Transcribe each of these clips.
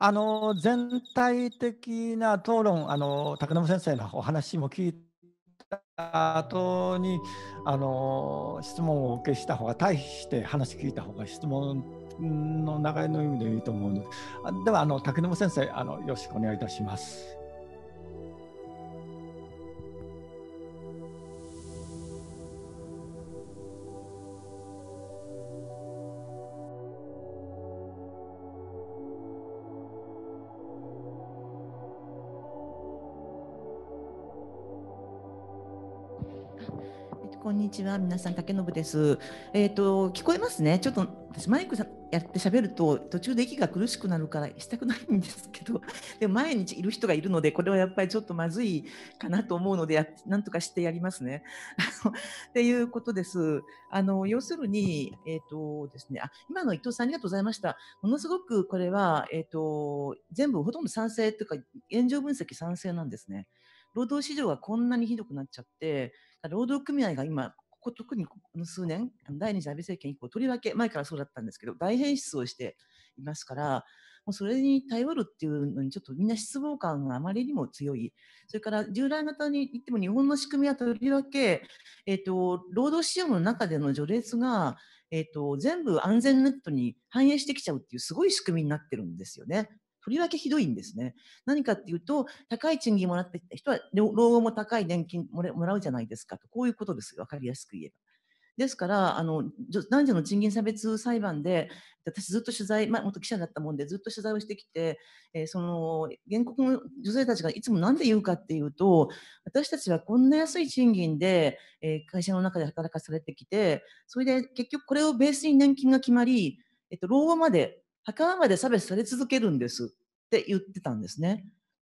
あの全体的な討論あの竹野先生のお話も聞いた後にあの質問をお受けした方が対して話聞いた方が質問の流れの意味でいいと思うのでではあの竹野先生あのよろしくお願いいたします。んにちは皆さん竹信です。えっ、ー、と聞こえますね。ちょっと私マイクさんやって喋ると途中で息が苦しくなるからしたくないんですけど、でも毎日いる人がいるのでこれはやっぱりちょっとまずいかなと思うのでやなんとかしてやりますね。っていうことです。あの要するにえっ、ー、とですね。あ今の伊藤さんありがとうございました。ものすごくこれはえっ、ー、と全部ほとんど賛成というか現状分析賛成なんですね。労働市場がこんなにひどくなっちゃって労働組合が今、ここ特にこの数年、第二次安倍政権以降、とりわけ前からそうだったんですけど、大変質をしていますから、もうそれに頼るっていうのに、ちょっとみんな失望感があまりにも強い。それから従来型に言っても、日本の仕組みはとりわけ、えっ、ー、と、労働市場の中での序列が、えっ、ー、と、全部安全ネットに反映してきちゃうっていうすごい仕組みになってるんですよね。とりわけひどいんですね。何かっていうと、高い賃金もらってきた人は、老後も高い年金もらうじゃないですかと、こういうことですよ。わかりやすく言えば。ですから、あの、男女の賃金差別裁判で、私ずっと取材、まあ、元記者だったもんで、ずっと取材をしてきて、えー、その、原告の女性たちがいつも何で言うかっていうと、私たちはこんな安い賃金で、えー、会社の中で働かされてきて、それで結局これをベースに年金が決まり、えっと、老後まで、墓場まで差別され続けるんです。って言ってたんですね。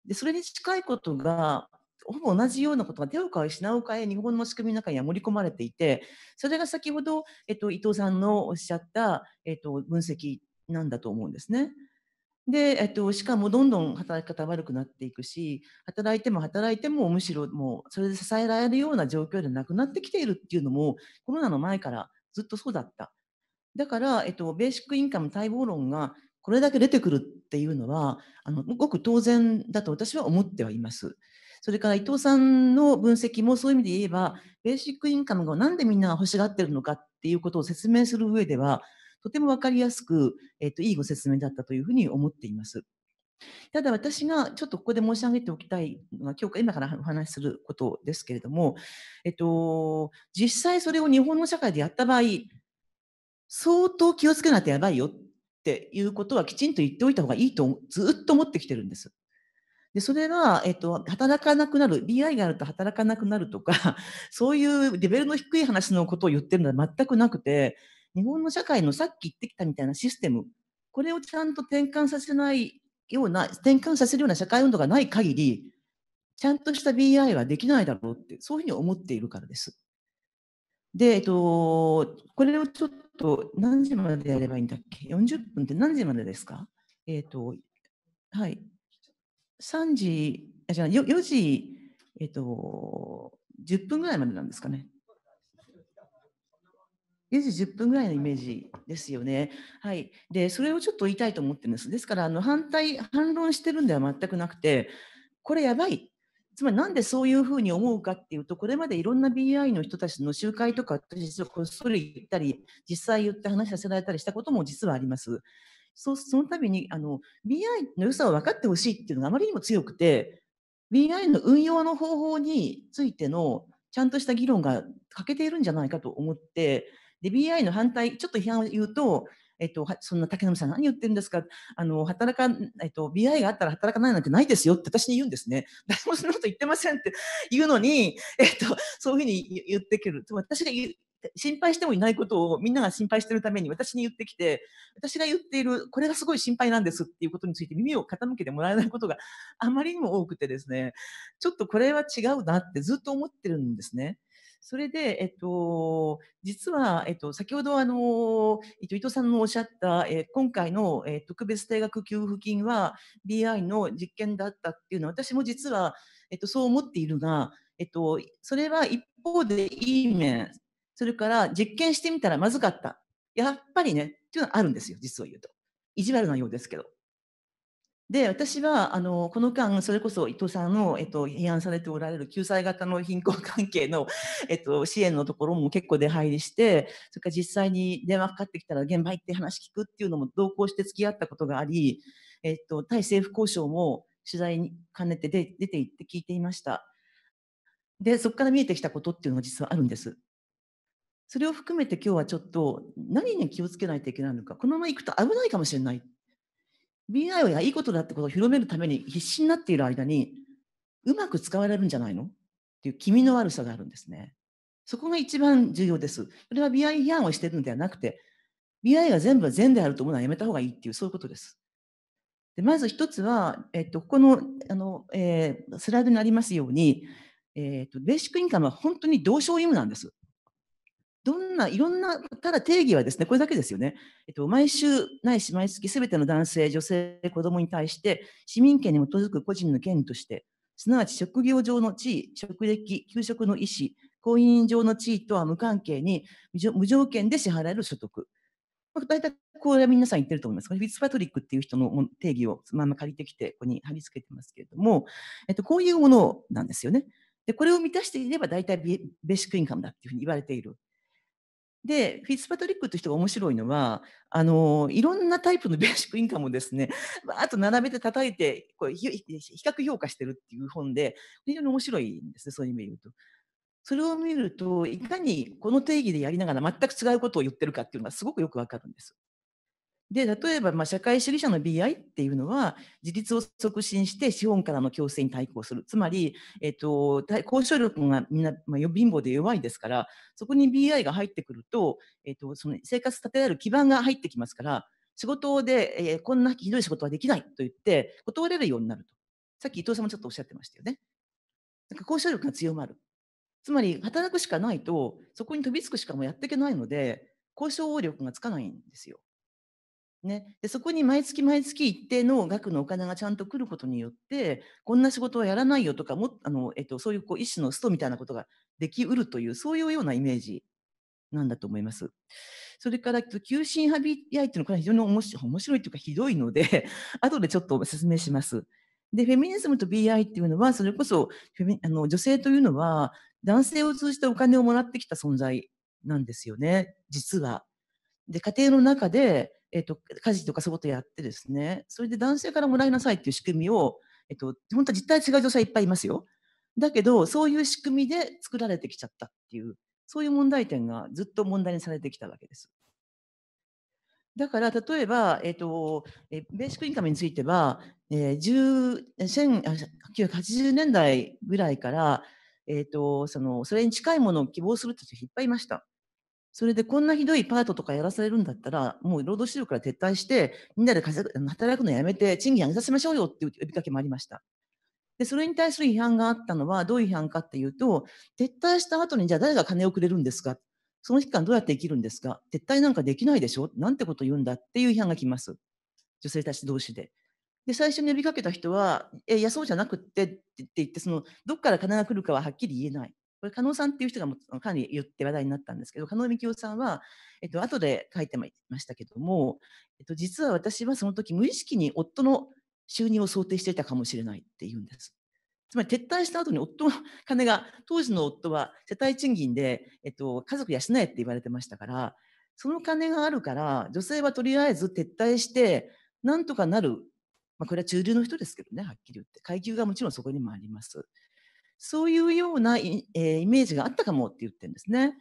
でそれに近いことがほぼ同じようなことが手を変え品を変え日本の仕組みの中には盛り込まれていてそれが先ほど、えっと、伊藤さんのおっしゃった、えっと、分析なんだと思うんですね。で、えっと、しかもどんどん働き方悪くなっていくし働いても働いてもむしろもうそれで支えられるような状況でなくなってきているっていうのもコロナの前からずっとそうだった。だから、えっと、ベーシックインカム待望論がこれだけ出てくるっていうのはあのごく当然だと私は思ってはいます。それから伊藤さんの分析もそういう意味で言えばベーシックインカムがなんでみんな欲しがってるのかっていうことを説明する上ではとても分かりやすく、えっと、いいご説明だったというふうに思っています。ただ私がちょっとここで申し上げておきたいのは今日今からお話しすることですけれども、えっと、実際それを日本の社会でやった場合相当気をつけないとやばいよっっていうことはきちんと言っておいた方がいいとずっと思ってきてるんです。で、それが、えっと、働かなくなる、BI があると働かなくなるとか、そういうレベルの低い話のことを言ってるのは全くなくて、日本の社会のさっき言ってきたみたいなシステム、これをちゃんと転換させないような、転換させるような社会運動がない限り、ちゃんとした BI はできないだろうって、そういうふうに思っているからです。で、えっと、これをちょっと何時までやればいいんだっけ ?40 分って何時までですかえっ、ー、と、はい。3時、あ、じゃあ 4, 4時、えっ、ー、と、10分ぐらいまでなんですかね。4時10分ぐらいのイメージですよね。はい。で、それをちょっと言いたいと思ってるんです。ですから、あの反対、反論してるんでは全くなくて、これやばいつまりなんでそういうふうに思うかっていうと、これまでいろんな BI の人たちの集会とか、実はこっそり行ったり、実際言って話させられたりしたことも実はあります。そその度にあの BI の良さを分かってほしいっていうのがあまりにも強くて、BI の運用の方法についてのちゃんとした議論が欠けているんじゃないかと思って、で、BI の反対、ちょっと批判を言うと、えっと、そんな竹野さん何言ってるんですかあの、働か、えっと、BI があったら働かないなんてないですよって私に言うんですね。誰もそんなこと言ってませんって 言うのに、えっと、そういうふうに言ってくる。私が心配してもいないことをみんなが心配してるために私に言ってきて、私が言っている、これがすごい心配なんですっていうことについて耳を傾けてもらえないことがあまりにも多くてですね、ちょっとこれは違うなってずっと思ってるんですね。それで、えっと、実は、えっと、先ほどあの、えっと、伊藤さんのおっしゃった、えー、今回の、えー、特別定額給付金は BI の実験だったっていうのは、私も実は、えっと、そう思っているが、えっと、それは一方でいい面、それから実験してみたらまずかった。やっぱりね、っていうのはあるんですよ、実を言うと。意地悪なようですけど。で私はあのこの間それこそ伊藤さんの、えっと、批判されておられる救済型の貧困関係の、えっと、支援のところも結構出入りしてそれから実際に電話かかってきたら現場行って話聞くっていうのも同行して付き合ったことがあり、えっと、対政府交渉も取材に兼ねてで出て行って聞いていましたでそこから見えてきたことっていうのが実はあるんですそれを含めて今日はちょっと何に気をつけないといけないのかこのまま行くと危ないかもしれない BI はいいことだってことを広めるために必死になっている間に、うまく使われるんじゃないのっていう気味の悪さがあるんですね。そこが一番重要です。それは BI 批判をしてるんではなくて、BI が全部善であると思うのはやめた方がいいっていう、そういうことです。でまず一つは、えっと、ここのあの、えー、スライドにありますように、えっと、ベーシックインカムは本当に同床異夢なんです。どんないろんな、ただ定義はですね、これだけですよね。えっと、毎週ないし毎月すべての男性、女性、子供に対して市民権に基づく個人の権利として、すなわち職業上の地位、職歴、給食の意思、婚姻上の地位とは無関係に無条件で支払える所得。まあ、大体これは皆さん言ってると思います。フィッツパトリックっていう人の定義をまま借りてきて、ここに貼り付けてますけれども、えっと、こういうものなんですよね。で、これを満たしていれば大体ベーシックインカムだっていうふうに言われている。で、フィッツパトリックという人が面白いのは、あの、いろんなタイプのベーシックインカムをですね、バーッと並べて叩いて、これ、比較評価してるっていう本で、非常に面白いんですね、そういう意味で言うと。それを見ると、いかにこの定義でやりながら全く違うことを言ってるかっていうのがすごくよくわかるんです。で例えば、まあ、社会主義者の BI っていうのは自立を促進して資本からの強制に対抗するつまり、えっと、交渉力がみんな、まあ、貧乏で弱いですからそこに BI が入ってくると,、えっと、その生活立てられる基盤が入ってきますから仕事で、えー、こんなひどい仕事はできないと言って断れるようになるとさっき伊藤さんもちょっとおっしゃってましたよねなんか交渉力が強まるつまり働くしかないとそこに飛びつくしかもやっていけないので交渉力がつかないんですよね、でそこに毎月毎月一定の額のお金がちゃんと来ることによってこんな仕事はやらないよとかもあの、えっと、そういうこう一種のストみたいなことができうるというそういうようなイメージなんだと思います。それから、求心派 BI っていうのは非常に面白いというかひどいので 後でちょっと説明します。で、フェミニズムと BI っていうのは、それこそあの女性というのは男性を通じてお金をもらってきた存在なんですよね、実は。で、家庭の中でえっと、家事とかそういうことやってですね、それで男性からもらいなさいっていう仕組みを、えっと、本当は実態違う女性いっぱいいますよ。だけど、そういう仕組みで作られてきちゃったっていう、そういう問題点がずっと問題にされてきたわけです。だから、例えば、えっ、と、えベーシックインカムについては、えー、1980年代ぐらいから、えっ、と、その、それに近いものを希望する人いっぱいいました。それでこんなひどいパートとかやらされるんだったら、もう労働市場から撤退して、みんなで働くのやめて、賃金上げさせましょうよっていう呼びかけもありました。で、それに対する批判があったのは、どういう批判かっていうと、撤退した後にじゃあ誰が金をくれるんですかその期間どうやって生きるんですか撤退なんかできないでしょなんてこと言うんだっていう批判が来ます。女性たち同士で。で、最初に呼びかけた人は、え、いや、そうじゃなくってって言って、その、どっから金が来るかははっきり言えない。これ、加納さんっていう人がもかなり言って話題になったんですけど、加納幹夫さんは、えっと、後で書いてましたけども、えっと、実は私はその時無意識に夫の収入を想定していたかもしれないって言うんです。つまり撤退した後に夫の金が、当時の夫は世帯賃金で、えっと、家族養えって言われてましたから、その金があるから、女性はとりあえず撤退して、なんとかなる。まあ、これは中流の人ですけどね、はっきり言って。階級がもちろんそこにもあります。そういうようなイ,、えイメージがあったかもって言ってるんですね。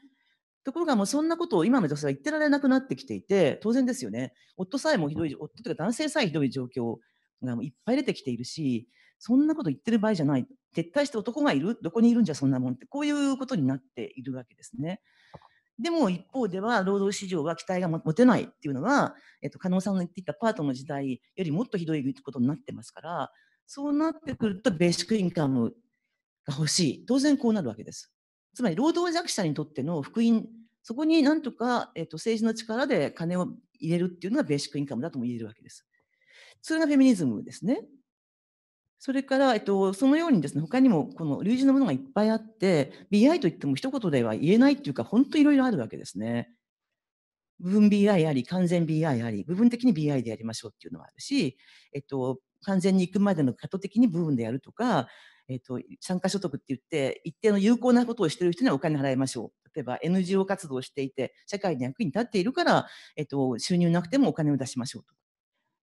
ところがもうそんなことを今の女性は言ってられなくなってきていて、当然ですよね。夫さえもひどい、夫というか男性さえひどい状況がいっぱい出てきているし、そんなこと言ってる場合じゃない。撤退して男がいるどこにいるんじゃそんなもんって、こういうことになっているわけですね。でも一方では労働市場は期待が持てないっていうのは、えっと、加納さんの言っていたパートの時代よりもっとひどいことになってますから、そうなってくるとベーシックインカムが欲しい。当然こうなるわけです。つまり労働弱者にとっての福音、そこになんとか、えっと、と政治の力で金を入れるっていうのがベーシックインカムだとも言えるわけです。それがフェミニズムですね。それから、えっと、そのようにですね、他にもこの類似のものがいっぱいあって、BI といっても一言では言えないっていうか、本当いろいろあるわけですね。部分 BI あり、完全 BI あり、部分的に BI でやりましょうっていうのもあるし、えっと、完全に行くまでの過渡的に部分でやるとか、えっ、ー、と、参加所得って言って、一定の有効なことをしてる人にはお金払いましょう。例えば NGO 活動をしていて、社会の役に立っているから、えっ、ー、と、収入なくてもお金を出しましょうと。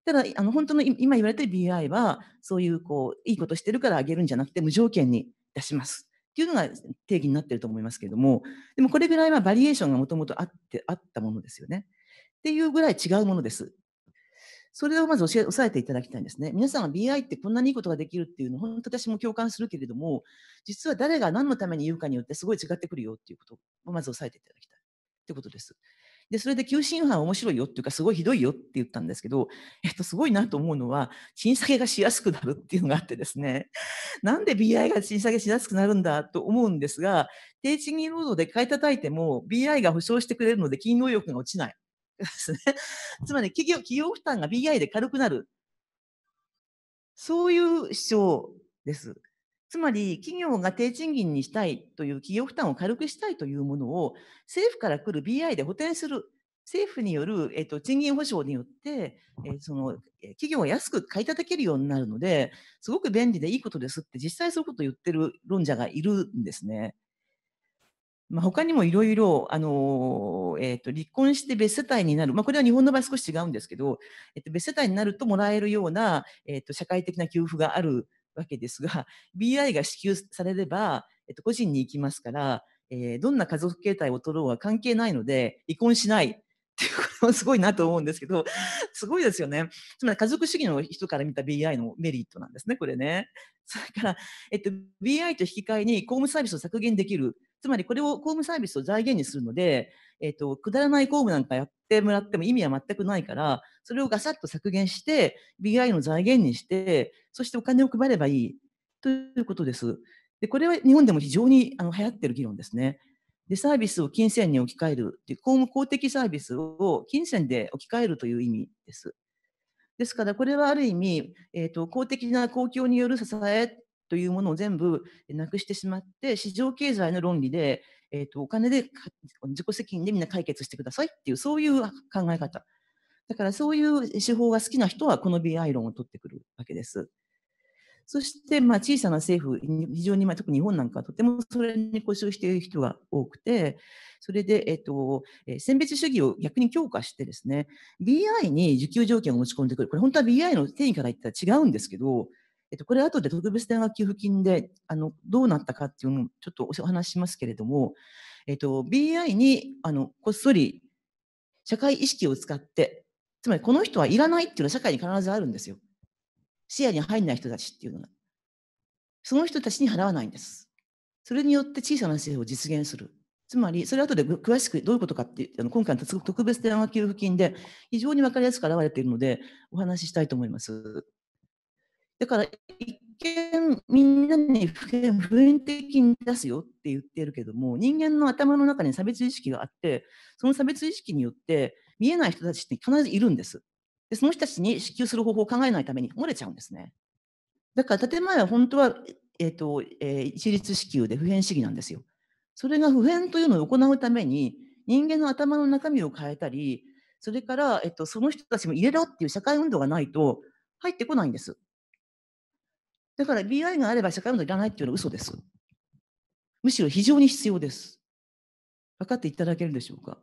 ただ、あの、本当の今言われてる BI は、そういう、こう、いいことしてるからあげるんじゃなくて、無条件に出します。っていうのが定義になってると思いますけれども、でもこれぐらいはバリエーションがもともとあって、あったものですよね。っていうぐらい違うものです。それをまず教え、押さえていただきたいんですね。皆さんが BI ってこんなにいいことができるっていうの、本当私も共感するけれども、実は誰が何のために言うかによってすごい違ってくるよっていうことをまず押さえていただきたいってことです。で、それで急進犯面白いよっていうか、すごいひどいよって言ったんですけど、えっと、すごいなと思うのは、賃下げがしやすくなるっていうのがあってですね、なんで BI が賃査げしやすくなるんだと思うんですが、低賃金労働で買い叩いても BI が保証してくれるので、金能力が落ちない。ですね。つまり企業、企業負担が BI で軽くなる。そういう主張です。つまり、企業が低賃金にしたいという企業負担を軽くしたいというものを、政府から来る BI で補填する。政府による、えっと、賃金保障によって、えー、その企業を安く買い叩けるようになるので、すごく便利でいいことですって、実際そういうことを言ってる論者がいるんですね。まあ、他にもいろいろ、あのえーと、離婚して別世帯になる、まあ、これは日本の場合少し違うんですけど、えーと、別世帯になるともらえるような、えーと、社会的な給付があるわけですが、BI が支給されれば、えー、と個人に行きますから、えー、どんな家族形態を取ろうは関係ないので、離婚しない。っていうことすごいなと思うんですけど、すごいですよね。つまり家族主義の人から見た BI のメリットなんですね、これね。それから、えっと、BI と引き換えに公務サービスを削減できるつまりこれを公務サービスを財源にするので、えっ、ー、と、くだらない公務なんかやってもらっても意味は全くないから、それをガサッと削減して、BI の財源にして、そしてお金を配ればいいということです。で、これは日本でも非常にあの流行ってる議論ですね。で、サービスを金銭に置き換えるっていう、公務公的サービスを金銭で置き換えるという意味です。ですから、これはある意味、えっ、ー、と、公的な公共による支えというものを全部なくしてしまって、市場経済の論理で、えーと、お金で自己責任でみんな解決してくださいっていう、そういう考え方。だからそういう手法が好きな人はこの BI 論を取ってくるわけです。そして、まあ、小さな政府、非常に、まあ、特に日本なんかはとてもそれに固執している人が多くて、それで、えっと、選別主義を逆に強化してですね、BI に受給条件を持ち込んでくる。これ本当は BI の定義から言ったら違うんですけど、えっと、これ後で特別電話給付金であのどうなったかっていうのをちょっとお話しますけれども、えっと、BI にあのこっそり社会意識を使って、つまりこの人はいらないっていうのは社会に必ずあるんですよ。視野に入んない人たちっていうのが。その人たちに払わないんです。それによって小さな政府を実現する。つまり、それ後で詳しくどういうことかって、あの今回の特別電話給付金で非常に分かりやすく表れているので、お話ししたいと思います。だから一見みんなに普遍的に出すよって言ってるけども人間の頭の中に差別意識があってその差別意識によって見えない人たちって必ずいるんです。でその人たちに支給する方法を考えないために漏れちゃうんですね。だから建前は本当は、えーとえー、一律支給で普遍主義なんですよ。それが普遍というのを行うために人間の頭の中身を変えたりそれから、えっと、その人たちも入れろっていう社会運動がないと入ってこないんです。だから BI があれば社会運動いらないっていうのは嘘です。むしろ非常に必要です。分かっていただけるでしょうか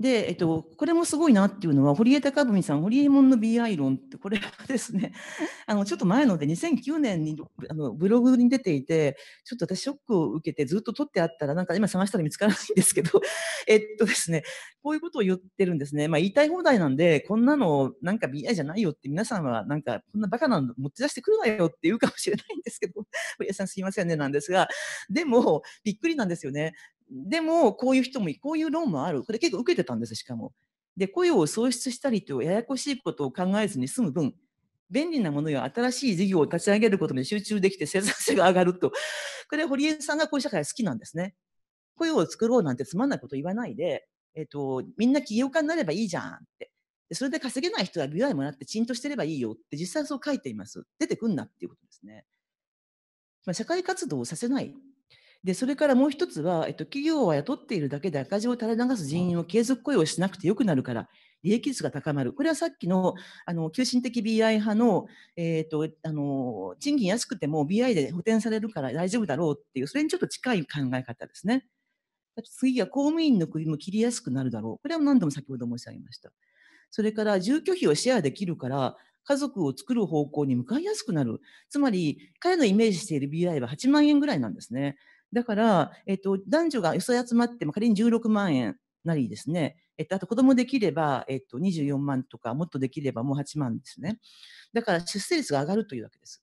で、えっと、これもすごいなっていうのは、堀江貴文さん、堀江門の BI 論って、これはですね、あのちょっと前ので、2009年にあのブログに出ていて、ちょっと私、ショックを受けて、ずっと取ってあったら、なんか今探したら見つからないんですけど、えっとですね、こういうことを言ってるんですね。まあ、言いたい放題なんで、こんなの、なんか BI じゃないよって、皆さんは、なんか、こんなバカなの持ち出してくるなよって言うかもしれないんですけど、堀江さん、すいませんね、なんですが、でも、びっくりなんですよね。でも、こういう人も、こういう論もある。これ結構受けてたんです、しかも。で、雇用を創出したりと、ややこしいことを考えずに済む分、便利なものや新しい事業を立ち上げることに集中できて生産性が上がると。これ、堀江さんがこういう社会好きなんですね。雇用を作ろうなんてつまんないこと言わないで、えっ、と、みんな起業家になればいいじゃんって。それで稼げない人は美 i もらってチンとしてればいいよって実際そう書いています。出てくんなっていうことですね。ま社会活動をさせない。でそれからもう一つは、えっと、企業は雇っているだけで赤字を垂れ流す人員を継続雇用しなくてよくなるから、利益率が高まる。これはさっきのあの急進的 BI 派の,、えーとあの賃金安くても BI で補填されるから大丈夫だろうっていう、それにちょっと近い考え方ですね。次は公務員の首も切りやすくなるだろう。これは何度も先ほど申し上げました。それから住居費をシェアできるから、家族を作る方向に向かいやすくなる。つまり、彼のイメージしている BI は8万円ぐらいなんですね。だから、えっと、男女がよそ集まっても仮に16万円なりですね、えっと、あと子供できれば、えっと、24万とか、もっとできればもう8万ですね。だから出生率が上がるというわけです。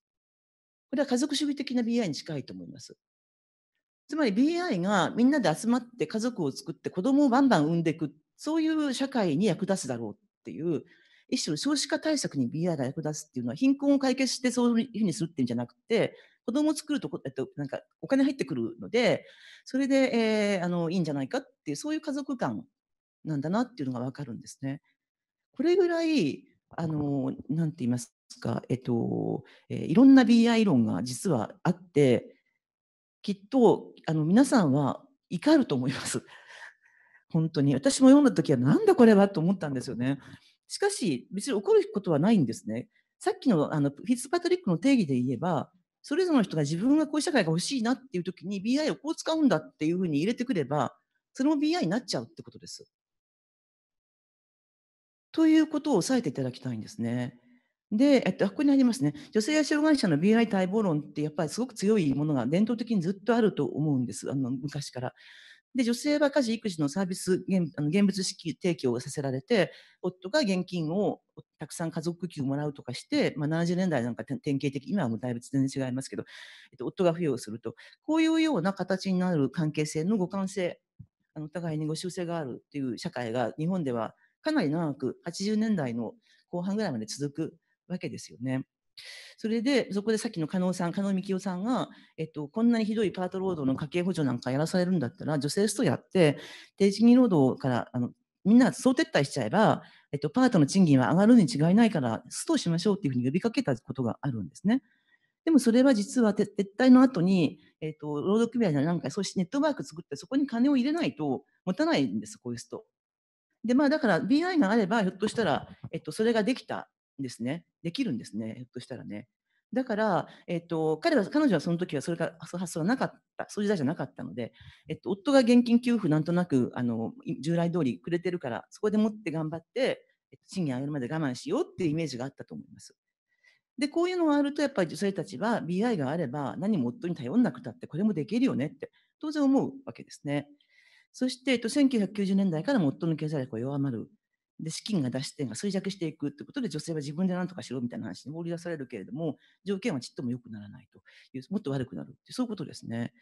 これは家族主義的な BI に近いと思います。つまり BI がみんなで集まって家族を作って子供をバンバン産んでいく、そういう社会に役立つだろうっていう、一種の少子化対策に BI が役立つっていうのは貧困を解決してそういうふうにするっていうんじゃなくて、子供を作ると、えっと、なんかお金入ってくるので、それで、えー、あのいいんじゃないかっていう、そういう家族感なんだなっていうのが分かるんですね。これぐらい、あの、なんて言いますか、えっと、えー、いろんな BI 論が実はあって、きっと、あの、皆さんは怒ると思います。本当に。私も読んだ時は、なんだこれはと思ったんですよね。しかし、別に怒ることはないんですね。さっきのあのフィッツパトリックの定義で言えば、それぞれの人が自分がこういう社会が欲しいなっていう時に BI をこう使うんだっていうふうに入れてくれば、それも BI になっちゃうってことです。ということを押さえていただきたいんですね。で、えっと、ここにありますね。女性や障害者の BI 待望論ってやっぱりすごく強いものが伝統的にずっとあると思うんです。あの昔から。で、女性は家事育児のサービス、現あの現物式提供をさせられて、夫が現金をたくさん家族給もらうとかして、まあ、70年代なんか典型的、今はもうだいぶ全然違いますけど、えっと、夫が付与すると、こういうような形になる関係性の互換性、あのお互いにご修正があるっていう社会が日本ではかなり長く80年代の後半ぐらいまで続くわけですよね。それで、そこでさっきの加納さん、加納幹夫さんが、えっと、こんなにひどいパート労働の家計補助なんかやらされるんだったら、女性ストやって、低賃金労働からあのみんな総撤退しちゃえば、えっと、パートの賃金は上がるに違いないから、ストしましょうっていうふうに呼びかけたことがあるんですね。でもそれは実は撤退の後に、えっと、労働組合なんか、そうしてネットワーク作って、そこに金を入れないと持たないんです、こういうスト。で、まあ、だから BI があれば、ひょっとしたら、えっと、それができたですね。できるんですね。ひょっとしたらね。だから、えっと、彼は、彼女はその時はそれが、そ発想がなかった、そういう時代じゃなかったので、えっと、夫が現金給付なんとなく、あの、従来通りくれてるから、そこでもって頑張って、賃金上げるまで我慢しようっていうイメージがあったと思います。で、こういうのがあると、やっぱり女性たちは BI があれば、何も夫に頼んなくたって、これもできるよねって、当然思うわけですね。そして、えっと、1990年代から夫の経済力が弱まる。で、資金が出してが衰弱していくってことで、女性は自分で何とかしろみたいな話に放り出されるけれども、条件はちっとも良くならないという、もっと悪くなるってそういうことですね。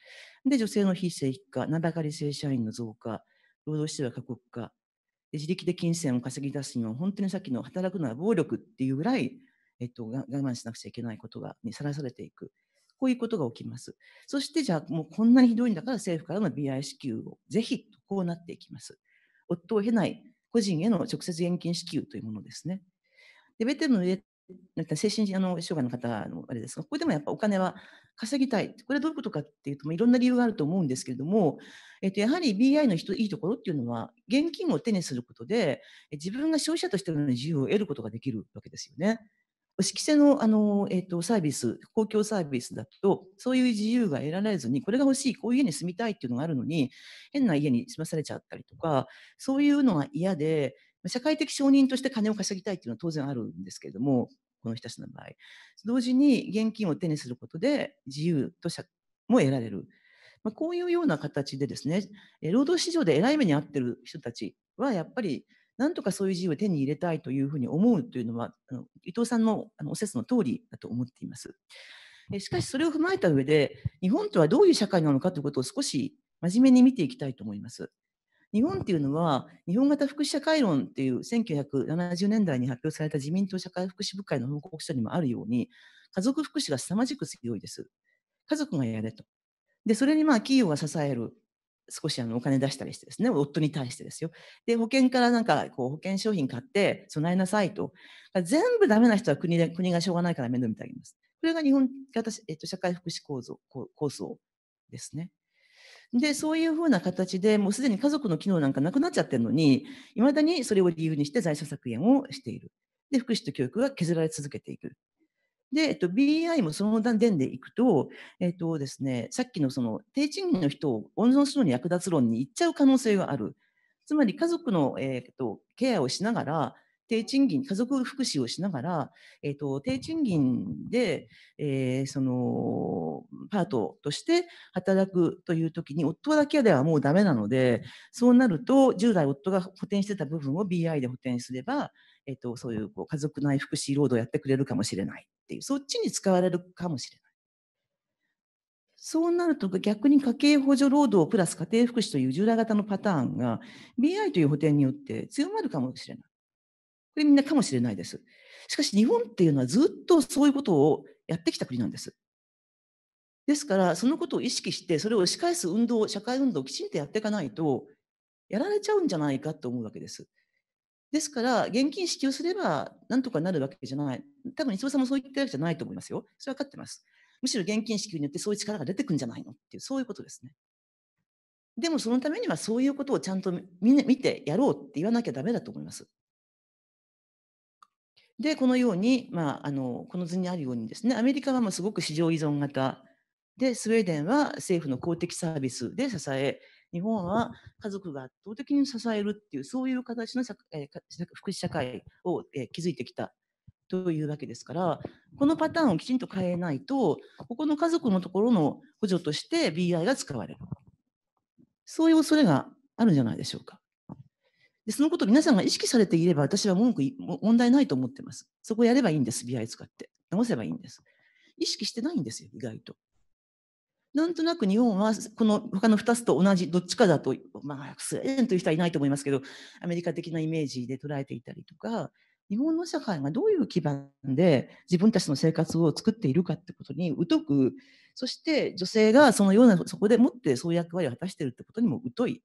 で、女性の非正規化、名ばかり正社員の増加、労働市場過酷化、で自力で金銭を稼ぎ出すには、本当にさっきの働くのは暴力っていうぐらい、えっと、我慢しなくちゃいけないことが、にさらされていく。こういうことが起きます。そして、じゃあ、もうこんなにひどいんだから政府からの BI 支給をぜひ、こうなっていきます。夫を経ない個人への直接現金支給というものですね。で、ベテルの精神あの障害の方のあれですが、ここでもやっぱお金は稼ぎたい。これはどういうことかっていうと、いろんな理由があると思うんですけれども、えっと、やはり BI の人いいところっていうのは、現金を手にすることで、自分が消費者としての自由を得ることができるわけですよね。式性のあの、えーと、とサービス、公共サービスだと、そういう自由が得られずに、これが欲しい、こういう家に住みたいっていうのがあるのに、変な家に住まされちゃったりとか、そういうのが嫌で、社会的承認として金を稼ぎたいっていうのは当然あるんですけれども、この人たちの場合。同時に現金を手にすることで自由とも得られる。まあ、こういうような形でですね、労働市場で偉い目に遭ってる人たちは、やっぱりなんとかそういう自由を手に入れたいというふうに思うというのは、あの伊藤さんのあのお説の通りだと思っています。しかし、それを踏まえた上で、日本とはどういう社会なのかということを少し真面目に見ていきたいと思います。日本っていうのは、日本型福祉社会論っていう1970年代に発表された自民党社会福祉部会の報告書にもあるように、家族福祉が凄まじく強いです。家族がやれと。で、それにまあ企業が支える。少しあのお金出したりしてですね、夫に対してですよ。で、保険からなんかこう保険商品買って備えなさいと。全部ダメな人は国で国がしょうがないから面倒見てあげます。これが日本型、えっと、社会福祉構造構想ですね。で、そういうふうな形でもうすでに家族の機能なんかなくなっちゃってるのに、いまだにそれを理由にして財政削減をしている。で、福祉と教育が削られ続けていく。で、えっと、BI もその段点でいくと、えっとですね、さっきのその低賃金の人を温存するのに役立つ論に行っちゃう可能性がある。つまり家族の、えっと、ケアをしながら、低賃金、家族福祉をしながら、えっと、低賃金で、えー、その、パートとして働くという時に、夫だけではもうだめなので、そうなると、従来夫が補填してた部分を BI で補填すれば、えっと、そういうこう家族内福祉労働やってくれるかもしれないっていう、そっちに使われるかもしれない。そうなると逆に家計補助労働プラス家庭福祉という従来型のパターンが BI という補填によって強まるかもしれない。これみんなかもしれないです。しかし日本っていうのはずっとそういうことをやってきた国なんです。ですから、そのことを意識して、それを押し返す運動、社会運動をきちんとやっていかないと、やられちゃうんじゃないかと思うわけです。ですから、現金支給すればなんとかなるわけじゃない。多分、磯部さんもそう言ってるわけじゃないと思いますよ。それは分かってます。むしろ現金支給によってそういう力が出てくるんじゃないのっていう、そういうことですね。でもそのためにはそういうことをちゃんと見,、見てやろうって言わなきゃだめだと思います。で、このように、まあ、あのこの図にあるようにですね、アメリカはもうすごく市場依存型で、スウェーデンは政府の公的サービスで支え、日本は家族が圧倒的に支えるっていう、そういう形の、えー、福祉社会を、えー、築いてきたというわけですから、このパターンをきちんと変えないと、ここの家族のところの補助として BI が使われる。そういう恐れがあるんじゃないでしょうか。でそのことを皆さんが意識されていれば、私は文句問題ないと思ってます。そこをやればいいんです、BI 使って。直せばいいんです。意識してないんですよ、意外と。なんとなく日本はこの他の2つと同じどっちかだと、まあ、スウェーデンという人はいないと思いますけどアメリカ的なイメージで捉えていたりとか日本の社会がどういう基盤で自分たちの生活を作っているかってことに疎くそして女性がそのようなそこでもってそういう役割を果たしているってことにも疎い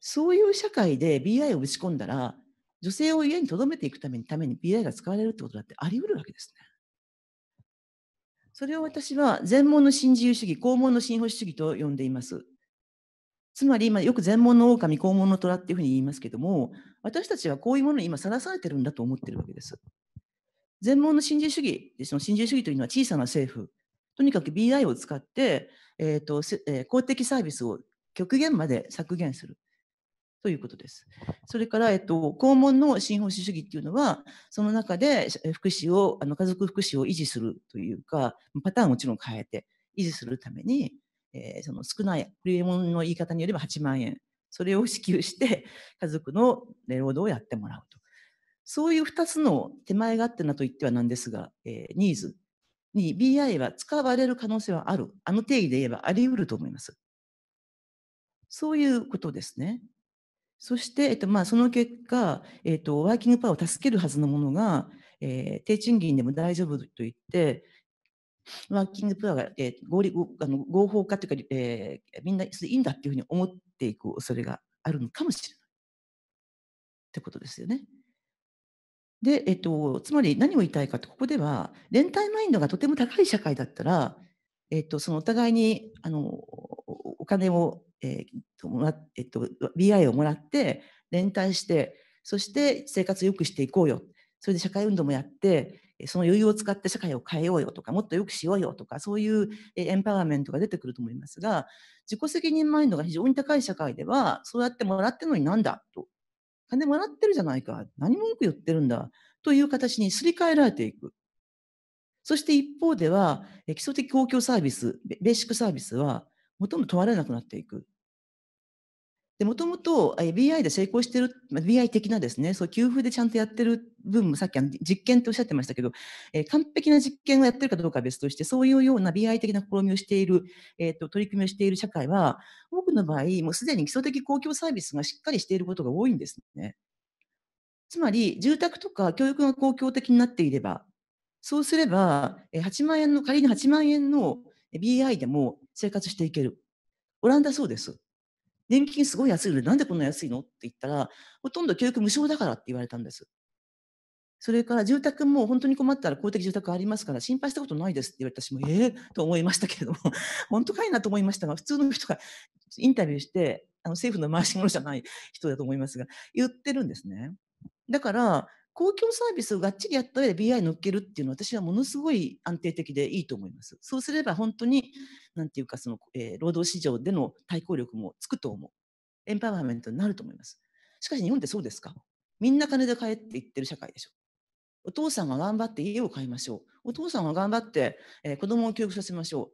そういう社会で BI を打ち込んだら女性を家に留めていくためにために BI が使われるってことだってあり得るわけですね。それを私は全盲の新自由主義、肛門の新保守主義と呼んでいます。つまり今よく全盲の狼、肛門の虎っていうふうに言いますけども、私たちはこういうものに今さらされてるんだと思ってるわけです。全盲の新自由主義、その新自由主義というのは小さな政府、とにかく BI を使って、えーとえー、公的サービスを極限まで削減する。ということです。それから、えっと、肛門の新保守主義っていうのは、その中で福祉を、あの家族福祉を維持するというか、パターンをもちろん変えて維持するために、えー、その少ない、クリエモンの言い方によれば8万円、それを支給して家族の労働をやってもらうと。そういう2つの手前があってなと言ってはなんですが、えー、ニーズに BI は使われる可能性はある。あの定義で言えばあり得ると思います。そういうことですね。そして、えっとまあ、その結果、えっと、ワーキングパワーを助けるはずのものが、えー、低賃金でも大丈夫と言って、ワーキングプアが、えー、合理あの合法化というか、えー、みんなそれいいんだというふうに思っていく恐れがあるのかもしれない。ってことですよね。で、えっと、つまり何を言いたいかと、ここでは、連帯マインドがとても高い社会だったら、えっと、そのお互いにあのお金をえーえっと、BI をもらって連帯してそして生活を良くしていこうよそれで社会運動もやってその余裕を使って社会を変えようよとかもっと良くしようよとかそういうエンパワーメントが出てくると思いますが自己責任マインドが非常に高い社会ではそうやってもらってるのになんだと金もらってるじゃないか何文句言ってるんだという形にすり替えられていくそして一方では基礎的公共サービスベーシックサービスはほとんど問われなくなっていく。で、もともと BI で成功してる、BI 的なですね、そう、給付でちゃんとやってる分もさっきあの実験とおっしゃってましたけど、えー、完璧な実験をやってるかどうかは別として、そういうような BI 的な試みをしている、えっ、ー、と、取り組みをしている社会は、多くの場合、もうすでに基礎的公共サービスがしっかりしていることが多いんですね。つまり、住宅とか教育が公共的になっていれば、そうすれば、8万円の、仮に8万円の BI でも生活していける。オランダそうです。年金すごい安いので、なんでこんな安いのって言ったら、ほとんど教育無償だからって言われたんです。それから住宅も本当に困ったら公的住宅ありますから心配したことないですって言われたしも、ええー、と思いましたけれども、本当かいなと思いましたが、普通の人がインタビューして、あの政府の回し者じゃない人だと思いますが、言ってるんですね。だから、公共サービスをがっちりやった上で BI 乗っけるっていうのは私はものすごい安定的でいいと思います。そうすれば本当に、なんていうかその、えー、労働市場での対抗力もつくと思う。エンパワーメントになると思います。しかし日本ってそうですかみんな金で買えって言ってる社会でしょ。お父さんが頑張って家を買いましょう。お父さんは頑張って、えー、子供を教育させましょ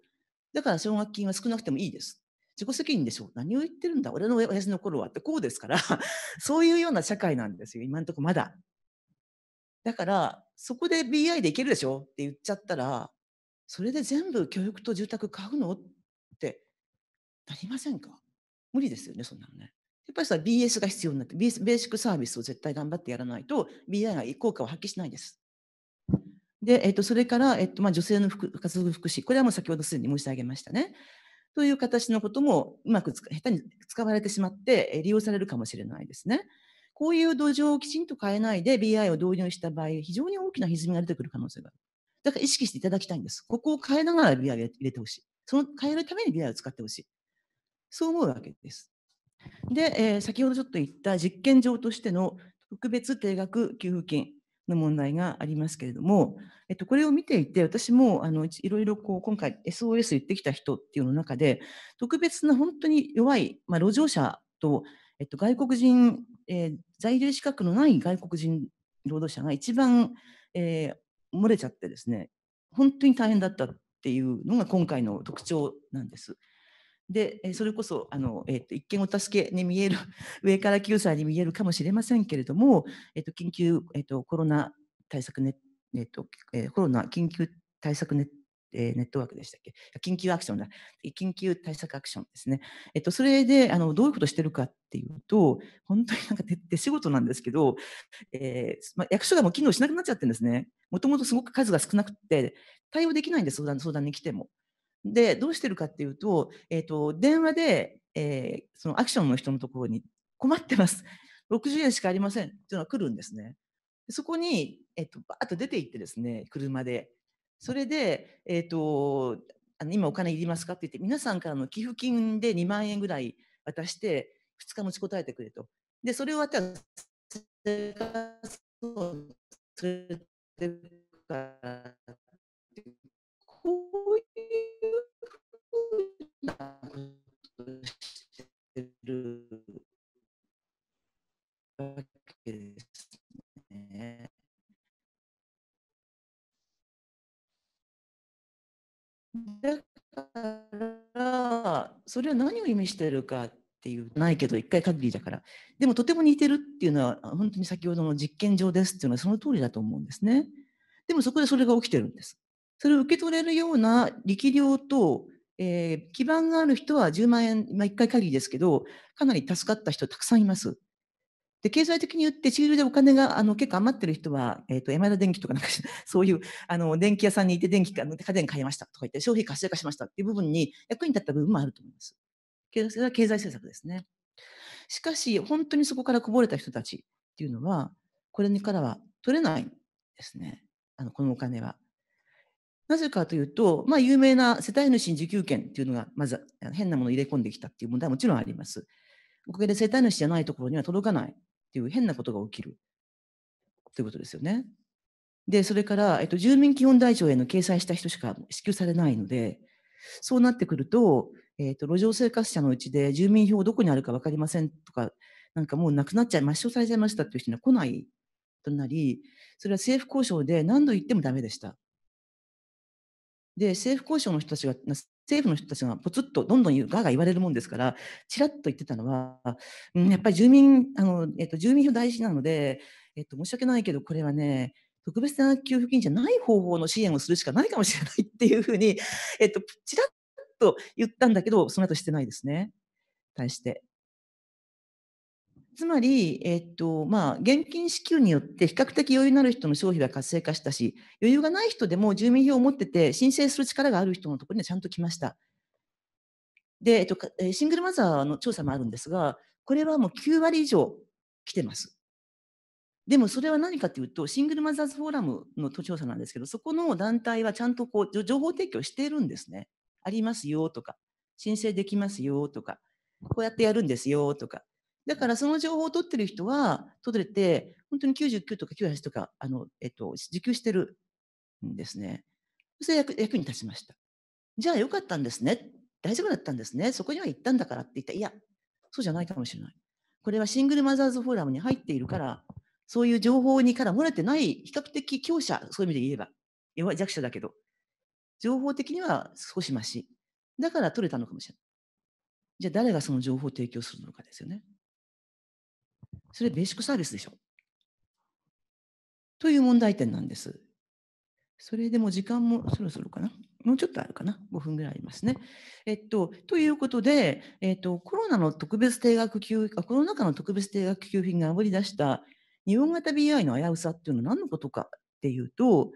う。だから奨学金は少なくてもいいです。自己責任でしょ。何を言ってるんだ俺の親父の頃はってこうですから、そういうような社会なんですよ。今のところまだ。だから、そこで BI でいけるでしょって言っちゃったら、それで全部教育と住宅買うのってなりませんか無理ですよね、そんなのね。やっぱりさ、BS が必要になって、ベーシックサービスを絶対頑張ってやらないと、BI が効果を発揮しないです。で、えっと、それから、えっと、まあ、女性の活動福祉、これはもう先ほどすでに申し上げましたね。という形のこともうまく下手に使われてしまって、利用されるかもしれないですね。こういう土壌をきちんと変えないで BI を導入した場合、非常に大きな歪みが出てくる可能性がある。だから意識していただきたいんです。ここを変えながら BI を入れてほしい。その変えるために BI を使ってほしい。そう思うわけです。で、えー、先ほどちょっと言った実験場としての特別定額給付金の問題がありますけれども、えっと、これを見ていて、私もあのいろいろこう今回 SOS 言ってきた人っていうの中で、特別な本当に弱い、まあ、路上者とえっと、外国人、えー、在留資格のない外国人労働者が一番、えー、漏れちゃってですね、本当に大変だったっていうのが今回の特徴なんです。で、それこそあの、えー、と一見お助けに見える、上から救済に見えるかもしれませんけれども、えー、と緊急、えー、とコロナ対策ね、えーとえー、コロナ緊急対策ネッえー、ネットワークでしたっけ緊急アクションだ。緊急対策アクションですね。えっと、それで、あの、どういうことしてるかっていうと、本当になんか手仕事なんですけど、えー、ま役所がもう機能しなくなっちゃってるんですね。もともとすごく数が少なくて、対応できないんです、相談相談に来ても。で、どうしてるかっていうと、えっ、ー、と、電話で、えー、そのアクションの人のところに困ってます。60円しかありませんっていうのが来るんですね。そこに、えっと、バーッと出て行ってですね、車で。それで、えーと、あの今お金いりますかって言って皆さんからの寄付金で2万円ぐらい渡して2日持ちこたえてくれと。でそれを渡生活を連れてるからこういうふうなことしそれは何を意味してるかっていうないけど一回限りだからでもとても似てるっていうのは本当に先ほどの実験上ですっていうのはその通りだと思うんですねでもそこでそれが起きてるんですそれを受け取れるような力量と、えー、基盤がある人は10万円、まあ、1回限りですけどかなり助かった人たくさんいますで、経済的に言って、シールでお金があの結構余ってる人は、えっ、ー、と、山田電機とかなんか、そういう、あの、電気屋さんにいて電気か、家電買いましたとか言って、消費活性化しましたっていう部分に役に立った部分もあると思います。経済政策ですね。しかし、本当にそこからこぼれた人たちっていうのは、これからは取れないんですね。あの、このお金は。なぜかというと、まあ、有名な世帯主に受給権っていうのが、まず変なものを入れ込んできたっていう問題はもちろんあります。おかげで世帯主じゃないところには届かないっていう変なことが起きるということですよね。で、それから、えっと、住民基本台帳への掲載した人しか支給されないので、そうなってくると、えっと、路上生活者のうちで住民票どこにあるか分かりませんとか、なんかもうなくなっちゃい、抹消されちゃいましたっていう人には来ないとなり、それは政府交渉で何度言ってもダメでした。で政府交渉の人たちが政府の人たちがポツッとどんどんガーガー言われるもんですからちらっと言ってたのは、うん、やっぱり住民あの、えっと、住民票大事なので、えっと、申し訳ないけどこれはね特別な給付金じゃない方法の支援をするしかないかもしれないっていうふうに、えっと、ちらっと言ったんだけど、その後してないですね。対して。つまり、えっとまあ、現金支給によって比較的余裕のある人の消費は活性化したし、余裕がない人でも住民票を持ってて申請する力がある人のところにはちゃんと来ました。で、えっと、シングルマザーの調査もあるんですが、これはもう9割以上来てます。でもそれは何かというと、シングルマザーズフォーラムの調査なんですけど、そこの団体はちゃんとこう情報提供しているんですね。ありますよとか、申請できますよとか、こうやってやるんですよとか。だからその情報を取ってる人は、取れて、本当に99とか98とか、あの、えっと、受給してるんですね。それ役役に立ちました。じゃあよかったんですね。大丈夫だったんですね。そこには行ったんだからって言ったら、いや、そうじゃないかもしれない。これはシングルマザーズフォーラムに入っているから、そういう情報にから漏れてない、比較的強者、そういう意味で言えば、弱弱者だけど、情報的には少しまし。だから取れたのかもしれない。じゃあ誰がその情報を提供するのかですよね。それベーシックサービスでしょ。という問題点なんです。それでも時間もそろそろかな。もうちょっとあるかな。5分ぐらいありますね。えっと、ということで、えっと、コロナの特別定額給あ、コロナ禍の特別定額給付金があり出した日本型 BI の危うさっていうのは何のことかっていうと、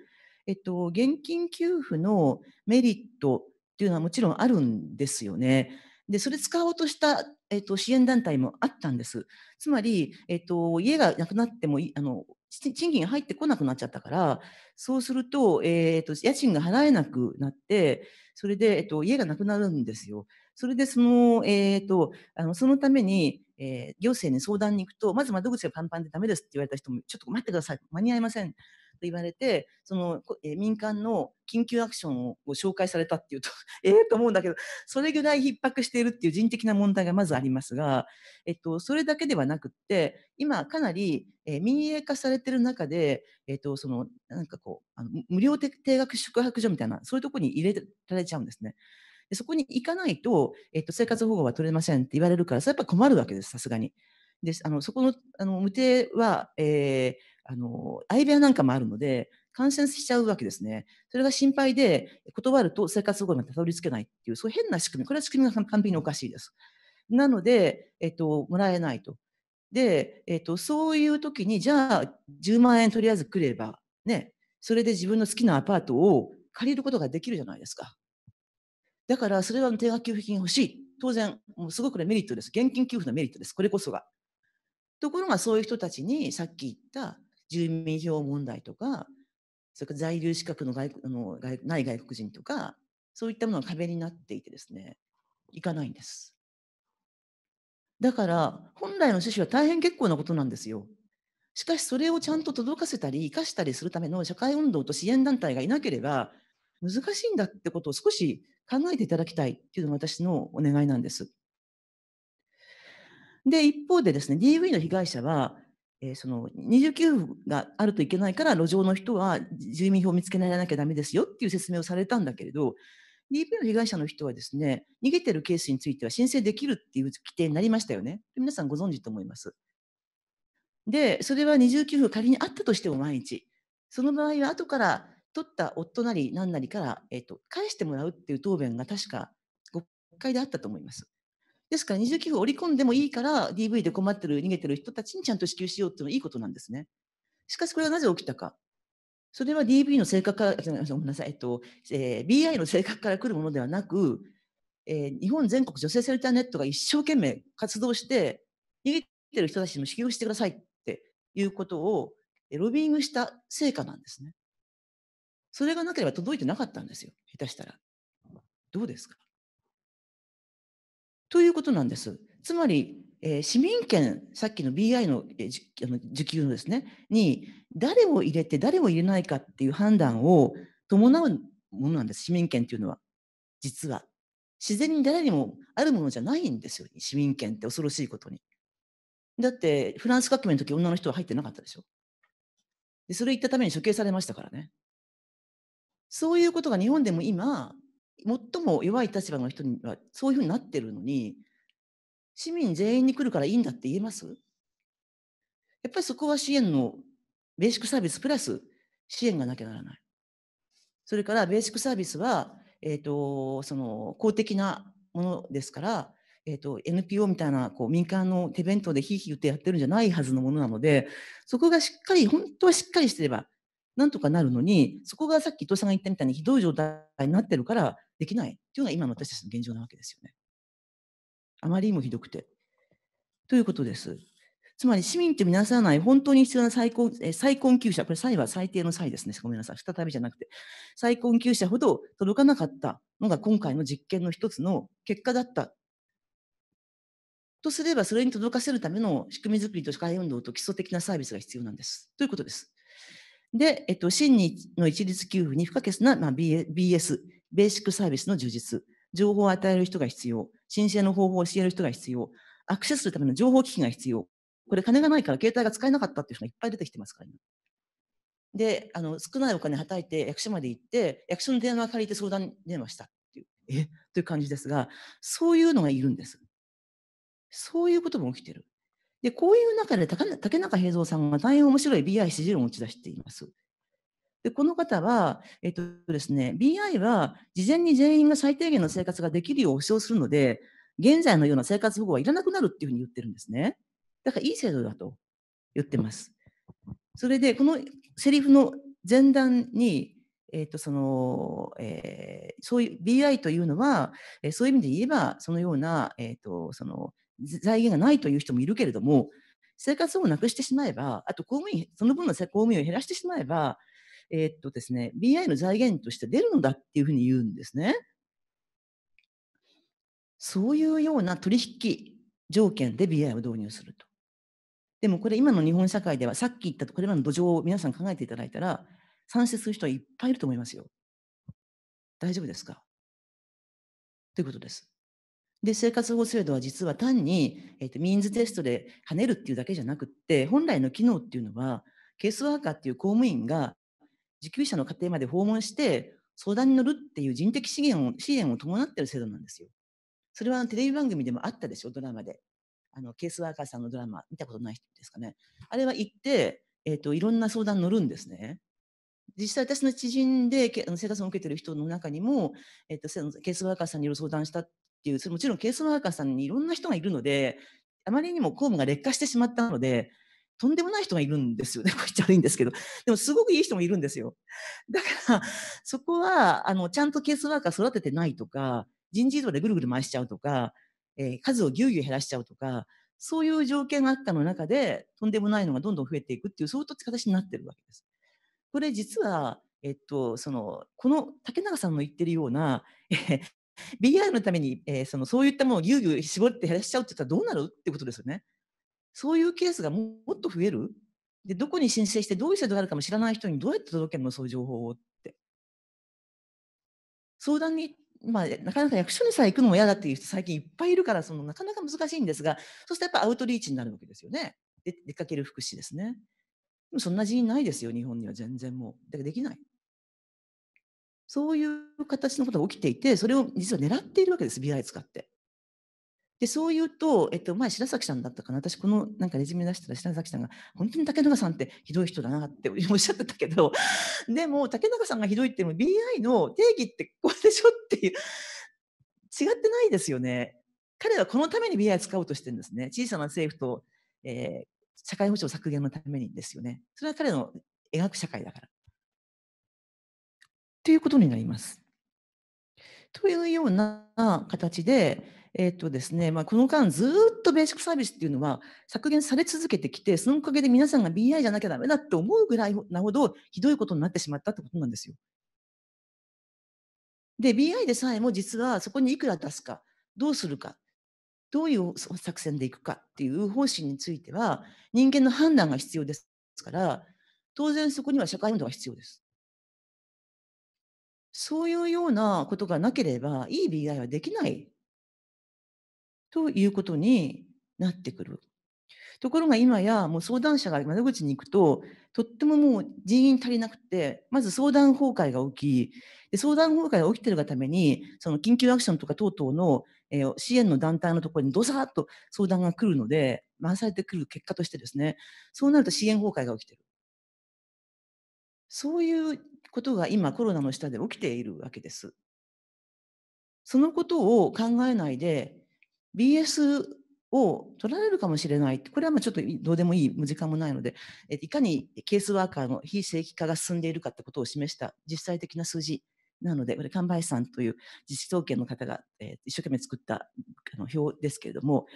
えっと、現金給付のメリットっていうのはもちろんあるんですよね。で、それ使おうとしたえっと、支援団体もあったんです。つまり、えっと、家がなくなってもあの賃金が入ってこなくなっちゃったから、そうすると,、えっと家賃が払えなくなって、それで、えっと、家がなくなるんですよ。それでその,、えっと、あのそのためにえー、行政に相談に行くと、まず窓口がパンパンでダメですって言われた人も、ちょっと待ってください、間に合いませんと言われて、その、えー、民間の緊急アクションを紹介されたっていうと ええと思うんだけど、それぐらい逼迫しているっていう人的な問題がまずありますが、えっと、それだけではなくって、今かなり、えー、民営化されてる中で、えっと、その、なんかこう、あの無料定額宿泊所みたいな、そういうところに入れられちゃうんですね。でそこに行かないと、えっと、生活保護は取れませんって言われるから、それやっぱ困るわけです、さすがに。であのそこのあの無定は、えー、相部屋なんかもあるので、感染しちゃうわけですね。それが心配で、断ると生活保護にたどり着けないっていう、そういう変な仕組み、これは仕組みが完璧におかしいです。なので、えっと、もらえないと。で、えっと、そういう時に、じゃあ、10万円とりあえずくれば、ね、それで自分の好きなアパートを借りることができるじゃないですか。だからそれは定額給付金欲しい。当然、もうすごくメリットです。現金給付のメリットです。これこそが。ところがそういう人たちにさっき言った住民票問題とか、それから在留資格の外あの外ない外国人とか、そういったものが壁になっていてですね、いかないんです。だから、本来の趣旨は大変結構なことなんですよ。しかし、それをちゃんと届かせたり、生かしたりするための社会運動と支援団体がいなければ、難しいんだってことを少し考えていただきたいっていうのが私のお願いなんです。で、一方でですね、DV の被害者は、えー、その29分があるといけないから路上の人は住民票を見つけられなきゃダメですよっていう説明をされたんだけれど DV の被害者の人はですね逃げてるケースについては申請できるっていう規定になりましたよね皆さんご存知と思いますでそれは29分仮にあったとしても毎日その場合は後から取った夫なり何なりから、えっと、返してもらうっていう答弁が確か国会であったと思います。ですから、二重寄付を織り込んでもいいから、DV で困ってる、逃げてる人たちにちゃんと支給しようっていうのはいいことなんですね。しかし、これはなぜ起きたか。それは DV の性格から、ごめんなさい、えっと、えー、BI の性格から来るものではなく、えー、日本全国女性セルターネットが一生懸命活動して、逃げてる人たちにも支給をしてくださいっていうことを、ロビーングした成果なんですね。それがなければ届いてなかったんですよ。下手したら。どうですかということなんです。つまり、えー、市民権、さっきの BI の,、えー、あの受給のですね、に、誰を入れて誰を入れないかっていう判断を伴うものなんです。市民権っていうのは。実は。自然に誰にもあるものじゃないんですよ。市民権って恐ろしいことに。だって、フランス革命の時、女の人は入ってなかったでしょ。でそれ言ったために処刑されましたからね。そういうことが日本でも今、最も弱い立場の人にはそういうふうになってるのに、市民全員に来るからいいんだって言えますやっぱりそこは支援のベーシックサービスプラス支援がなきゃならない。それからベーシックサービスは、えーと、その公的なものですから、えーと、と NPO みたいなこう民間の手弁当でひいひい言ってやってるんじゃないはずのものなのでそこがしっかり本当はしっかりしてればなんとかなるのに、そこがさっき伊藤さんが言ったみたいにひどい状態になってるからできないっていうのが今の私たちの現状なわけですよね。あまりにもひどくて。ということです。つまり市民ってなさない本当に必要な最高最困窮者、これ、最は最低の最ですね。ごめんなさい。再びじゃなくて、最困窮者ほど届かなかったのが今回の実験の一つの結果だった。とすれば、それに届かせるための仕組みづくりと社会運動と基礎的なサービスが必要なんです。ということです。で、えっと、真にの一律給付に不可欠な、まあ、BS、ベーシックサービスの充実、情報を与える人が必要、申請の方法を教える人が必要、アクセスするための情報機器が必要。これ金がないから携帯が使えなかったっていう人がいっぱい出てきてますから、ね、で、あの、少ないお金はたいて役所まで行って、役所の電話借りて相談電話したっていう、えという感じですが、そういうのがいるんです。そういうことも起きてる。で、こういう中で竹中平蔵さんが大変面白い BI 支持論を打ち出しています。で、この方は、えっとですね、BI は事前に全員が最低限の生活ができるよう保障するので、現在のような生活保護はいらなくなるっていうふうに言ってるんですね。だからいい制度だと言ってます。それで、このセリフの前段に、えっとそのえー、そういう BI というのは、えそういう意味で言えば、そのような、えっとその財源がないという人もいるけれども、生活保護なくしてしまえば、あと公務員、その分の公務員を減らしてしまえば、えー、っとですね、BI の財源として出るのだっていうふうに言うんですね。そういうような取引条件で BI を導入すると。でもこれ今の日本社会ではさっき言ったこれらの土壌を皆さん考えていただいたら賛成する人はいっぱいいると思いますよ。大丈夫ですかということです。で、生活保護制度は実は単に、えーと、ミーンズテストで跳ねるっていうだけじゃなくって、本来の機能っていうのは、ケースワーカーっていう公務員が受給者の家庭まで訪問して相談に乗るっていう人的資源を支援を伴っている制度なんですよ。それはテレビ番組でもあったでしょ、ドラマで。あのケースワーカーさんのドラマ、見たことない人ですかね。あれは行って、えーと、いろんな相談乗るんですね。実際私の知人で生活を受けてる人の中にも、えっと、ケースワーカーさんによる相談したっていう、それもちろんケースワーカーさんにいろんな人がいるので、あまりにも公務が劣化してしまったので、とんでもない人がいるんですよね。こっち悪いんですけど。でも、すごくいい人もいるんですよ。だから、そこは、あの、ちゃんとケースワーカー育ててないとか、人事異動でぐるぐる回しちゃうとか、えー、数をぎゅうぎゅう減らしちゃうとか、そういう条件があったの中で、とんでもないのがどんどん増えていくっていう、そういう形になってるわけです。これ実は、えっと、その、この竹永さんの言ってるような、えー、BR のために、えー、そのそういったものをぎゅうぎゅう絞って減らしちゃうって言ったらどうなるってことですよね。そういうケースがもっと増える。で、どこに申請してどういう制度があるかも知らない人にどうやって届けるの、そういう情報をって。相談に、まあ、なかなか役所にさえ行くのも嫌だっていう人最近いっぱいいるから、そのなかなか難しいんですが、そうするとやっぱアウトリーチになるわけですよね。で出かける福祉ですね。そんな人員ないですよ、日本には全然もう。だからできない。そういう形のことが起きていて、それを実は狙っているわけです、BI 使って。で、そう言うと、えっと、前、白崎さんだったかな、私、このなんかレジュメ出したら、白崎さんが、本当に竹中さんってひどい人だなって おっしゃってたけど、でも、竹中さんがひどいっていうのも、BI の定義ってこれでしょっていう、違ってないですよね。彼はこのために BI 使おうとしてるんですね。小さな政府と、えー、社会保障削減のためにですよね。それは彼の描く社会だから。ということになります。というような形で、えーとですねまあ、この間ずっとベーシックサービスっていうのは削減され続けてきてそのおかげで皆さんが BI じゃなきゃダメだって思うぐらいなほどひどいことになってしまったってことなんですよ。で BI でさえも実はそこにいくら出すかどうするかどういう作戦でいくかっていう方針については人間の判断が必要ですから当然そこには社会運動が必要です。そういうようなことがなければ、いい BI はできないということになってくる。ところが今やもう相談者が窓口に行くと、とってももう人員足りなくて、まず相談崩壊が起き、で相談崩壊が起きてるがために、その緊急アクションとか等々の、えー、支援の団体のところにどさっと相談が来るので、回されてくる結果としてですね、そうなると支援崩壊が起きてる。そういうことが今コロナの下で起きているわけです。そのことを考えないで BS を取られるかもしれないこれはまあちょっとどうでもいい時間もないのでいかにケースワーカーの非正規化が進んでいるかってことを示した実際的な数字なのでこれ神林さんという自治統計の方が、え一生懸命作ったあの表ですけれども、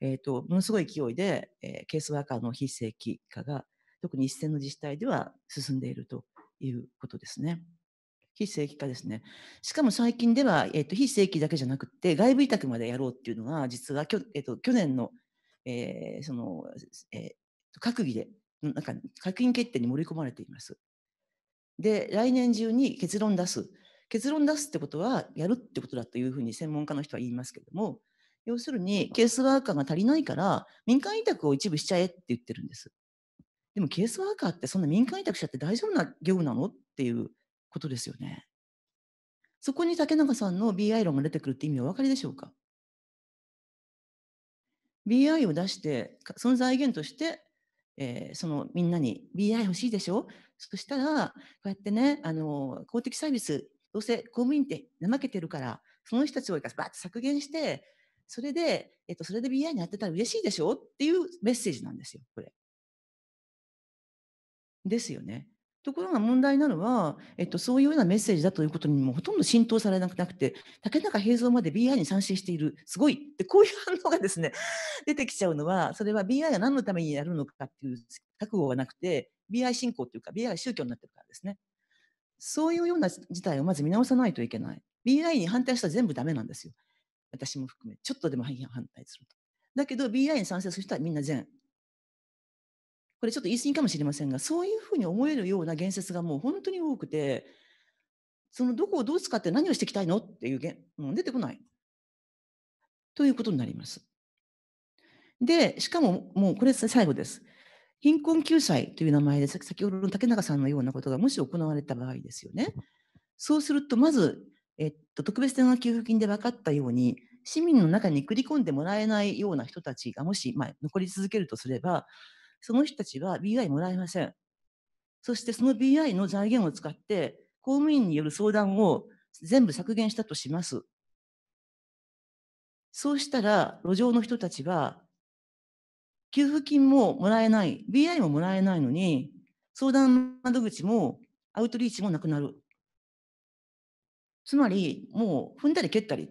えーと、ものすごい勢いで、えケースワーカーの非正規化が特に一線の自治体では進んでいるということですね。非正規化ですね。しかも最近では、えーと、非正規だけじゃなくて、外部委託までやろうっていうのが、実はきょ、えーと、と去年の,、えーそのえー、閣議で、なんか閣議決定に盛り込まれています。で、来年中に結論出す。結論出すってことは、やるってことだというふうに専門家の人は言いますけれども、要するにケースワーカーが足りないから、民間委託を一部しちゃえって言ってるんです。でもケースワーカーってそんな民間委託者って大丈夫な業務なのっていうことですよね。そこに竹中さんの BI 論が出てくるって意味はお分かりでしょうか ?BI を出して、その財源として、えー、そのみんなに BI 欲しいでしょそしたら、こうやってね、あの公的サービス、どうせ公務員って怠けてるから、その人たちをバッと削減して、それで、えっと、それで BI にやってたら嬉しいでしょっていうメッセージなんですよ、これ。ですよね。ところが問題なのは、えっと、そういうようなメッセージだということにもほとんど浸透されなくなくて、竹中平蔵まで BI に賛成している、すごいってこういう反応がですね、出てきちゃうのは、それは BI が何のためにやるのかっていう覚悟がなくて、BI 信仰というか BI が宗教になってるからですね。そういうような事態をまず見直さないといけない。BI に反対したら全部ダメなんですよ。私も含め、ちょっとでも反対すると。だけど BI に賛成する人はみんな全これちょっと言い過ぎかもしれませんが、そういうふうに思えるような言説がもう本当に多くて、そのどこをどう使って何をしていきたいのっていう言、もう出てこない。ということになります。で、しかももうこれ最後です。貧困救済という名前で先ほどの竹中さんのようなことがもし行われた場合ですよね。そうすると、まず、えっと、特別な給付金で分かったように、市民の中に繰り込んでもらえないような人たちがもし、まあ、残り続けるとすれば、その人たちは BI もらえません。そしてその BI の財源を使って、公務員による相談を全部削減したとします。そうしたら、路上の人たちは、給付金ももらえない、BI ももらえないのに、相談窓口もアウトリーチもなくなる。つまり、もう踏んだり蹴ったり、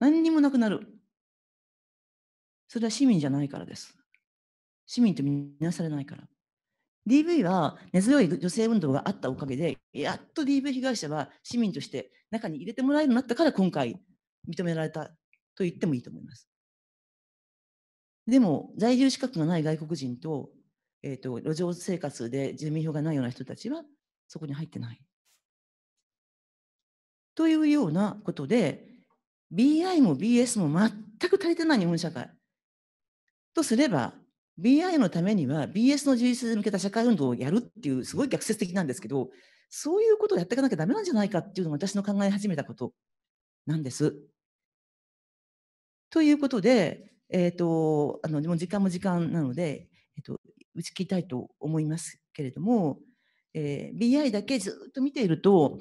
何にもなくなる。それは市民じゃないからです。市民と見なされないから。DV は根強い女性運動があったおかげで、やっと DV 被害者は市民として中に入れてもらえるようになったから今回認められたと言ってもいいと思います。でも、在留資格がない外国人と、えっ、ー、と、路上生活で住民票がないような人たちはそこに入ってない。というようなことで、BI も BS も全く足りてない日本社会。とすれば、BI のためには BS の充実に向けた社会運動をやるっていうすごい逆説的なんですけどそういうことをやっていかなきゃだめなんじゃないかっていうのが私の考え始めたことなんです。ということで、えっ、ー、とあのも時間も時間なので、えっ、ー、と打ち切りたいと思いますけれども、えー、BI だけずっと見ていると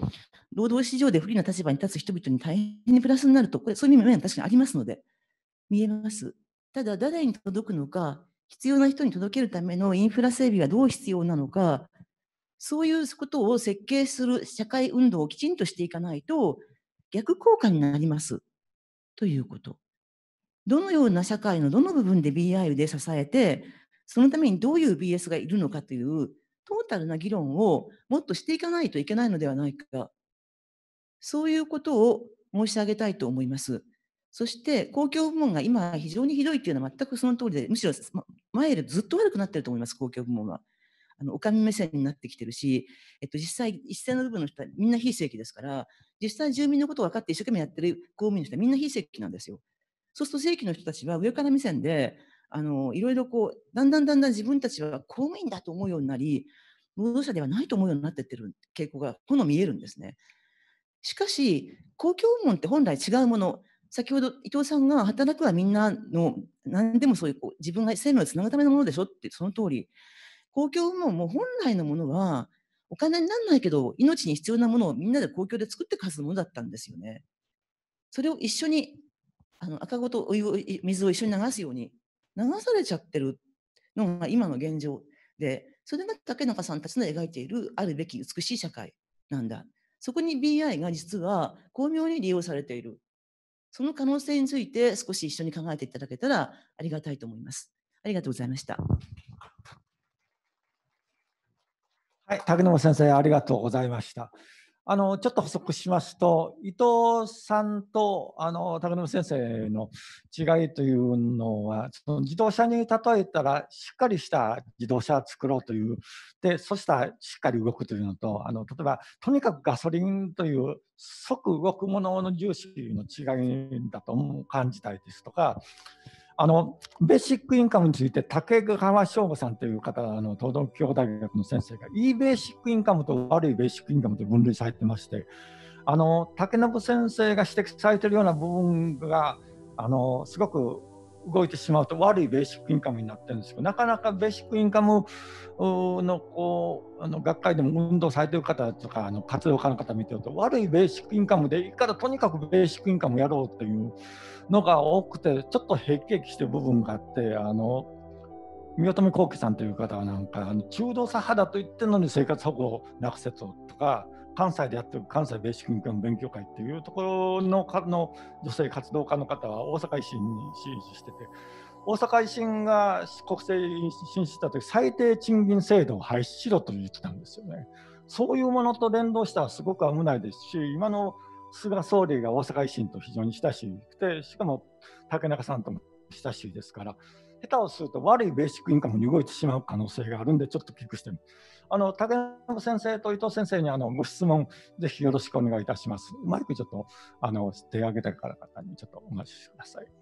労働市場で不利な立場に立つ人々に大変にプラスになるとこれそういう意味、確かにありますので見えます。ただ誰に届くのか必要な人に届けるためのインフラ整備がどう必要なのか、そういうことを設計する社会運動をきちんとしていかないと、逆効果になります。ということ。どのような社会のどの部分で BI で支えて、そのためにどういう BS がいるのかという、トータルな議論をもっとしていかないといけないのではないか。そういうことを申し上げたいと思います。そして公共部門が今非常にひどいというのは全くその通りで、むしろ前よりずっと悪くなってると思います、公共部門は。あの、おかみ目線になってきてるし、えっと、実際、一斉の部分の人はみんな非正規ですから、実際住民のことを分かって一生懸命やってる公務員の人はみんな非正規なんですよ。そうすると正規の人たちは上から目線で、あの、いろいろこう、だんだんだんだん自分たちは公務員だと思うようになり、労働者ではないと思うようになってってる傾向が、ほの見えるんですね。しかし、公共部門って本来違うもの、先ほど伊藤さんが働くはみんなの何でもそういうこう自分が生命をつなぐためのものでしょってその通り公共ももう本来のものはお金にならないけど命に必要なものをみんなで公共で作って貸すものだったんですよね。それを一緒にあの赤子とお湯を水を一緒に流すように流されちゃってるのが今の現状でそれが竹中さんたちの描いているあるべき美しい社会なんだ。そこに BI が実は巧妙に利用されている。その可能性について少し一緒に考えていただけたらありがたいと思います。ありがとうございました。はい、竹野先生、ありがとうございました。あのちょっと補足しますと伊藤さんとあの高野先生の違いというのはその自動車に例えたらしっかりした自動車を作ろうというでそしたらしっかり動くというのとあの例えばとにかくガソリンという即動くものの重視の違いだと感じたりですとかあのベーシックインカムについて竹川省吾さんという方あの東東京大学の先生がいいベーシックインカムと悪いベーシックインカムと分類されてましてあの竹信先生が指摘されているような部分があのすごく動いてしまうと悪いベーシックインカムになってるんですけどなかなかベーシックインカムのこうあの学会でも運動されてる方とかあの活動家の方見てると悪いベーシックインカムでいいからとにかくベーシックインカムやろうというのが多くてちょっとへきへきしてる部分があってあの三輪富幸喜さんという方はなんかあの中道左派だと言ってるのに生活保護をなくせととか。関西でやってる関西ベーシックインカム勉強会っていうところのの女性活動家の方は大阪維新に支持してて大阪維新が国政に進出した時最低賃金制度を廃止しろと言ってたんですよね。そういうものと連動したらすごく危ないですし今の菅総理が大阪維新と非常に親しくてしかも竹中さんとも親しいですから下手をすると悪いベーシックインカムに動いてしまう可能性があるんでちょっと聞くしてる。あの竹山先生と伊藤先生にあのご質問、ぜひよろしくお願いいたします。マイクちょっとあの手を挙げてから方にちょっとお待ちください。